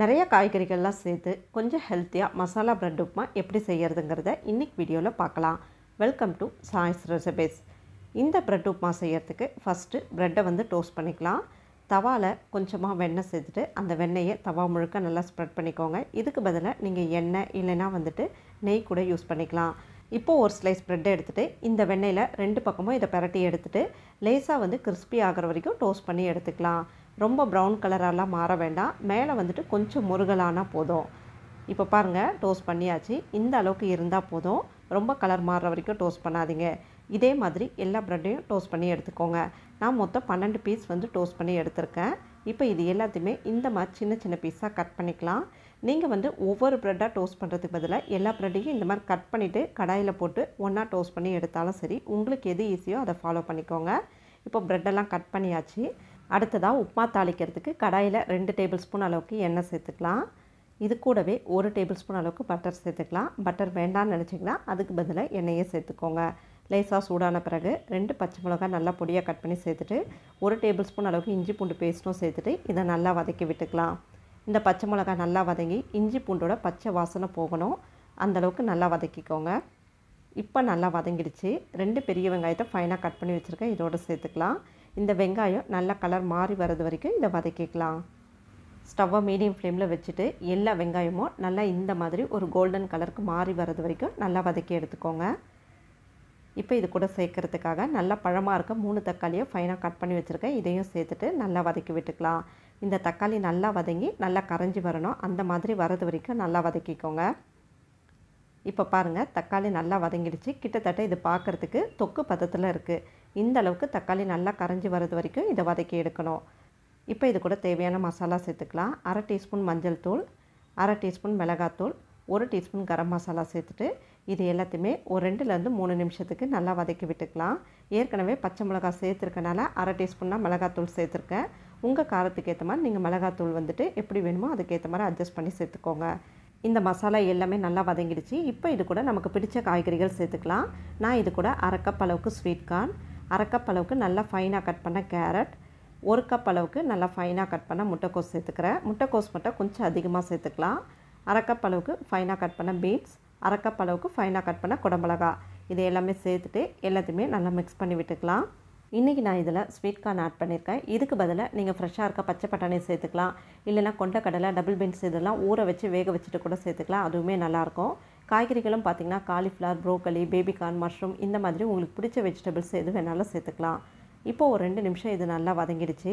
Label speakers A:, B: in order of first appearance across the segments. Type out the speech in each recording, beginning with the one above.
A: நிறைய காய்கறிகள்லாம் சேர்த்து கொஞ்சம் ஹெல்த்தியாக மசாலா ப்ரெட் உப்புமா எப்படி செய்கிறதுங்கிறத இன்றைக்கி வீடியோவில் பார்க்கலாம் வெல்கம் டு சாய்ஸ் ரெசிபிஸ் இந்த ப்ரெட் உப்புமா செய்கிறதுக்கு ஃபஸ்ட்டு ப்ரெட்டை வந்து டோஸ்ட் பண்ணிக்கலாம் தவாவில் கொஞ்சமாக வெண்ணெய் சேர்த்துட்டு அந்த வெண்ணெயை தவா முழுக்க நல்லா ஸ்ப்ரெட் பண்ணிக்கோங்க இதுக்கு பதிலாக நீங்கள் எண்ணெய் இல்லைன்னா வந்துட்டு நெய் கூட யூஸ் பண்ணிக்கலாம் இப்போது ஒரு ஸ்லைஸ் ப்ரெட்டை எடுத்துகிட்டு இந்த வெண்ணெயில் ரெண்டு பக்கமும் இதை பரட்டி எடுத்துகிட்டு லேஸாக வந்து கிறிஸ்பி ஆகிற வரைக்கும் டோஸ்ட் பண்ணி எடுத்துக்கலாம் ரொம்ப ப்ரௌன் கலராலாம் மாற வேண்டாம் மேலே வந்துட்டு கொஞ்சம் முருகலானா போதும் இப்போ பாருங்கள் டோஸ்ட் பண்ணியாச்சு இந்த அளவுக்கு இருந்தால் போதும் ரொம்ப கலர் மாறுற வரைக்கும் டோஸ்ட் பண்ணாதீங்க இதே மாதிரி எல்லா ப்ரெட்டையும் டோஸ்ட் பண்ணி எடுத்துக்கோங்க நான் மொத்தம் பன்னெண்டு பீஸ் வந்து டோஸ்ட் பண்ணி எடுத்திருக்கேன் இப்போ இது எல்லாத்தையுமே இந்த மாதிரி சின்ன சின்ன பீஸாக கட் பண்ணிக்கலாம் நீங்கள் வந்து ஒவ்வொரு ப்ரெட்டாக டோஸ்ட் பண்ணுறதுக்கு பதிலாக எல்லா ப்ரெட்டையும் இந்த மாதிரி கட் பண்ணிவிட்டு கடாயில் போட்டு ஒன்றா டோஸ்ட் பண்ணி எடுத்தாலும் சரி உங்களுக்கு எது ஈஸியோ அதை ஃபாலோ பண்ணிக்கோங்க இப்போ ப்ரெட்டெல்லாம் கட் பண்ணியாச்சு அடுத்ததாக உப்புமா தாளிக்கிறதுக்கு கடாயில் ரெண்டு டேபிள் ஸ்பூன் அளவுக்கு எண்ணெய் சேர்த்துக்கலாம் இது கூடவே ஒரு டேபிள் ஸ்பூன் அளவுக்கு பட்டர் சேர்த்துக்கலாம் பட்டர் வேண்டாம்னு நினச்சிங்கன்னா அதுக்கு பதிலாக எண்ணெயை சேர்த்துக்கோங்க லேசாக சூடான பிறகு ரெண்டு பச்சை மிளகாய் நல்லா பொடியாக கட் பண்ணி சேர்த்துட்டு ஒரு டேபிள் ஸ்பூன் அளவுக்கு இஞ்சி பூண்டு பேஸ்ட்டும் சேர்த்துட்டு இதை நல்லா வதக்கி விட்டுக்கலாம் இந்த பச்சை மிளகாய் நல்லா வதங்கி இஞ்சி பூண்டோட பச்சை வாசனை போகணும் அந்தளவுக்கு நல்லா வதக்கிக்கோங்க இப்போ நல்லா வதங்கிடுச்சு ரெண்டு பெரிய வெங்காயத்தை ஃபைனாக கட் பண்ணி வச்சுருக்கேன் இதோடு சேர்த்துக்கலாம் இந்த வெங்காயம் நல்ல கலர் மாறி வர்றது வரைக்கும் இதை வதக்கிக்கலாம் ஸ்டவ்வை மீடியம் ஃப்ளேமில் வச்சுட்டு எல்லா வெங்காயமும் நல்லா இந்த மாதிரி ஒரு கோல்டன் கலருக்கு மாறி வர்றது வரைக்கும் நல்லா வதக்கி எடுத்துக்கோங்க இப்போ இது கூட சேர்க்கறதுக்காக நல்லா பழமாக இருக்க மூணு தக்காளியை ஃபைனாக கட் பண்ணி வச்சுருக்கேன் இதையும் சேர்த்துட்டு நல்லா வதக்கி விட்டுக்கலாம் இந்த தக்காளி நல்லா வதங்கி நல்லா கரைஞ்சி வரணும் அந்த மாதிரி வரது வரைக்கும் நல்லா வதக்கிக்கோங்க இப்போ பாருங்கள் தக்காளி நல்லா வதங்கிடுச்சு கிட்டத்தட்ட இது பார்க்குறதுக்கு தொக்கு பதத்தில் இருக்குது இந்த அளவுக்கு தக்காளி நல்லா கரைஞ்சி வர்றது வரைக்கும் இதை வதக்கி எடுக்கணும் இப்போ இது கூட தேவையான மசாலா சேர்த்துக்கலாம் அரை டீஸ்பூன் மஞ்சள் தூள் அரை டீஸ்பூன் மிளகாத்தூள் ஒரு டீஸ்பூன் கரம் மசாலா சேர்த்துட்டு இது எல்லாத்தையுமே ஒரு ரெண்டுலேருந்து மூணு நிமிஷத்துக்கு நல்லா வதக்கி விட்டுக்கலாம் ஏற்கனவே பச்சை மிளகா சேர்த்துருக்கனால அரை டீஸ்பூன்னா மிளகாத்தூள் சேர்த்துருக்கேன் உங்கள் காரத்துக்கு ஏற்ற மாதிரி நீங்கள் மிளகாத்தூள் வந்துட்டு எப்படி வேணுமோ அதுக்கேற்ற மாதிரி அட்ஜஸ்ட் பண்ணி சேர்த்துக்கோங்க இந்த மசாலா எல்லாமே நல்லா வதங்கிடுச்சு இப்போ இது கூட நமக்கு பிடிச்ச காய்கறிகள் சேர்த்துக்கலாம் நான் இது கூட அரை கப் அளவுக்கு ஸ்வீட் கார்ன் அரைக்கப் அளவுக்கு நல்லா ஃபைனாக கட் பண்ண கேரட் ஒரு கப் அளவுக்கு நல்லா ஃபைனாக கட் பண்ண முட்டைக்கோஸ் சேர்த்துக்கிறேன் முட்டைக்கோஸ் மட்டும் கொஞ்சம் அதிகமாக சேர்த்துக்கலாம் அரைக்கப் அளவுக்கு ஃபைனாக கட் பண்ண பீன்ஸ் அரைக்கப் அளவுக்கு ஃபைனாக கட் பண்ண குடமிளகா இதை எல்லாமே சேர்த்துட்டு எல்லாத்தையுமே நல்லா மிக்ஸ் பண்ணி விட்டுக்கலாம் இன்றைக்கி நான் இதில் ஸ்வீட் கார்ன் ஆட் பண்ணியிருக்கேன் இதுக்கு பதிலாக நீங்கள் ஃப்ரெஷ்ஷாக இருக்க பச்சை பட்டாணி சேர்த்துக்கலாம் இல்லைனா கொண்டக்கடலை டபுள் பீன்ஸ் இதெல்லாம் ஊற வச்சு வேக வச்சுட்டு கூட சேர்த்துக்கலாம் அதுவுமே நல்லாயிருக்கும் காய்கறிகளும் பார்த்திங்கன்னா காலிஃப்ளவர் ப்ரோக்கலி பேபிகார்ன் மஷ்ரூம் இந்த மாதிரி உங்களுக்கு பிடிச்ச வெஜிடபிள்ஸ் எது வேணாலும் சேர்த்துக்கலாம் இப்போது ஒரு ரெண்டு நிமிஷம் இது நல்லா வதங்கிடுச்சு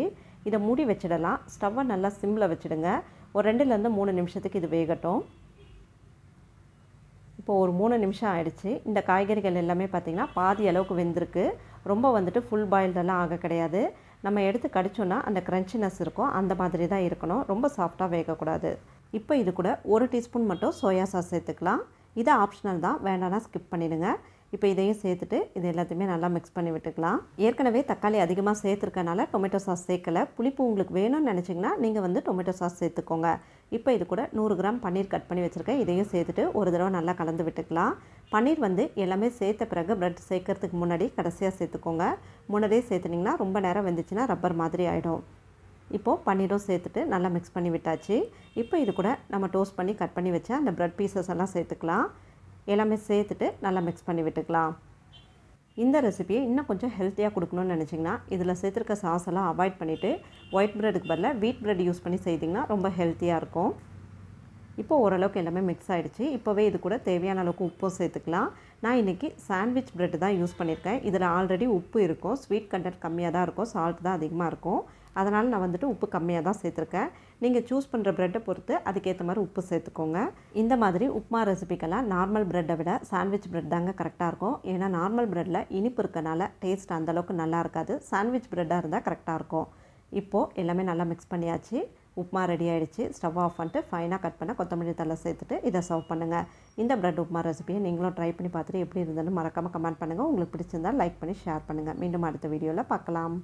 A: இதை மூடி வச்சிடலாம் ஸ்டவ்வை நல்லா சிம்மில் வச்சுடுங்க ஒரு ரெண்டுலேருந்து மூணு நிமிஷத்துக்கு இது வேகட்டும் இப்போது ஒரு மூணு நிமிஷம் ஆகிடுச்சு இந்த காய்கறிகள் எல்லாமே பார்த்திங்கன்னா பாதி அளவுக்கு வெந்திருக்கு ரொம்ப வந்துட்டு ஃபுல் பாயில்டெல்லாம் ஆக கிடையாது நம்ம எடுத்து கடிச்சோன்னா அந்த க்ரன்ச்சினஸ் இருக்கும் அந்த மாதிரி தான் இருக்கணும் ரொம்ப சாஃப்டாக வேகக்கூடாது இப்போ இது கூட ஒரு டீஸ்பூன் மட்டும் சோயா சாஸ் சேர்த்துக்கலாம் இது ஆப்ஷனல் தான் வேண்டாம்னா ஸ்கிப் பண்ணிவிடுங்க இப்போ இதையும் சேர்த்துட்டு இது எல்லாத்தையுமே நல்லா மிக்ஸ் பண்ணி விட்டுக்கலாம் ஏற்கனவே தக்காளி அதிகமாக சேர்த்துருக்கனால டொமேட்டோ சாஸ் சேர்க்கலை புளிப்பு உங்களுக்கு வேணும்னு நினச்சிங்கன்னா நீங்கள் வந்து டொமேட்டோ சாஸ் சேர்த்துக்கோங்க இப்போ இது கூட நூறு கிராம் பன்னீர் கட் பண்ணி வச்சுருக்கேன் இதையும் சேர்த்துட்டு ஒரு தடவை நல்லா கலந்து விட்டுக்கலாம் பன்னீர் வந்து எல்லாமே சேர்த்த பிறகு ப்ரெட் சேர்க்கறதுக்கு முன்னாடி கடைசியாக சேர்த்துக்கோங்க முன்னாடியே சேர்த்துனிங்கன்னா ரொம்ப நேரம் வந்துச்சுன்னா ரப்பர் மாதிரி ஆகிடும் இப்போது பன்னீரும் சேர்த்துட்டு நல்லா மிக்ஸ் பண்ணி விட்டாச்சு இப்போ இது கூட நம்ம டோஸ்ட் பண்ணி கட் பண்ணி வச்ச அந்த ப்ரெட் பீசஸ் எல்லாம் சேர்த்துக்கலாம் எல்லாமே சேர்த்துட்டு நல்லா மிக்ஸ் பண்ணி விட்டுக்கலாம் இந்த ரெசிபியை இன்னும் கொஞ்சம் ஹெல்த்தியாக கொடுக்கணும்னு நினச்சிங்கன்னா இதில் சேர்த்துருக்க சாஸ் எல்லாம் அவாய்ட் பண்ணிவிட்டு ஒயிட் ப்ரெட்டுக்கு பதிலாக வீட் ப்ரெட் யூஸ் பண்ணி செய்திங்கன்னா ரொம்ப ஹெல்த்தியாக இருக்கும் இப்போது ஓரளவுக்கு எல்லாமே மிக்ஸ் ஆகிடுச்சு இப்போவே இது கூட தேவையான அளவுக்கு உப்பும் சேர்த்துக்கலாம் நான் இன்றைக்கி சாண்ட்விச் ப்ரெட் தான் யூஸ் பண்ணியிருக்கேன் இதில் ஆல்ரெடி உப்பு இருக்கும் ஸ்வீட் கண்டென்ட் கம்மியாக தான் இருக்கும் சால்ட் தான் அதிகமாக இருக்கும் அதனால் நான் வந்துட்டு உப்பு கம்மியாக தான் சேர்த்துருக்கேன் நீங்கள் சூஸ் பண்ணுற ப்ரெட்டை பொறுத்து அதுக்கேற்ற மாதிரி உப்பு சேர்த்துக்கோங்க இந்த மாதிரி உப்புமா ரெசிபிக்கெல்லாம் நார்மல் ப்ரெட்டை விட சாண்ட்விச் ப்ரெட் தாங்க கரெக்டாக இருக்கும் ஏன்னா நார்மல் ப்ரெட்டில் இனிப்பு இருக்கனால டேஸ்ட் அந்தளவுக்கு நல்லா இருக்காது சாண்ட்விச் ப்ரெட்டாக இருந்தால் கரெக்டாக இருக்கும் இப்போது எல்லாமே நல்லா மிக்ஸ் பண்ணியாச்சு உப்புமா ரெடி ஆகிடுச்சு ஸ்டவ் ஆஃப் பண்ணிட்டு ஃபைனாக கட் பண்ண கொத்தமல்லி தலை சேர்த்துட்டு இதை சர்வ் பண்ணுங்கள் இந்த ப்ரெட் உப்புமா ரெசிபியை நீங்களும் ட்ரை பண்ணி பார்த்துட்டு எப்படி இருந்தாலும் மறக்காமல் கமெண்ட் பண்ணுங்கள் உங்களுக்கு பிடிச்சிருந்தால் லைக் பண்ணி ஷேர் பண்ணுங்கள் மீண்டும் அடுத்த வீடியோவில் பார்க்கலாம்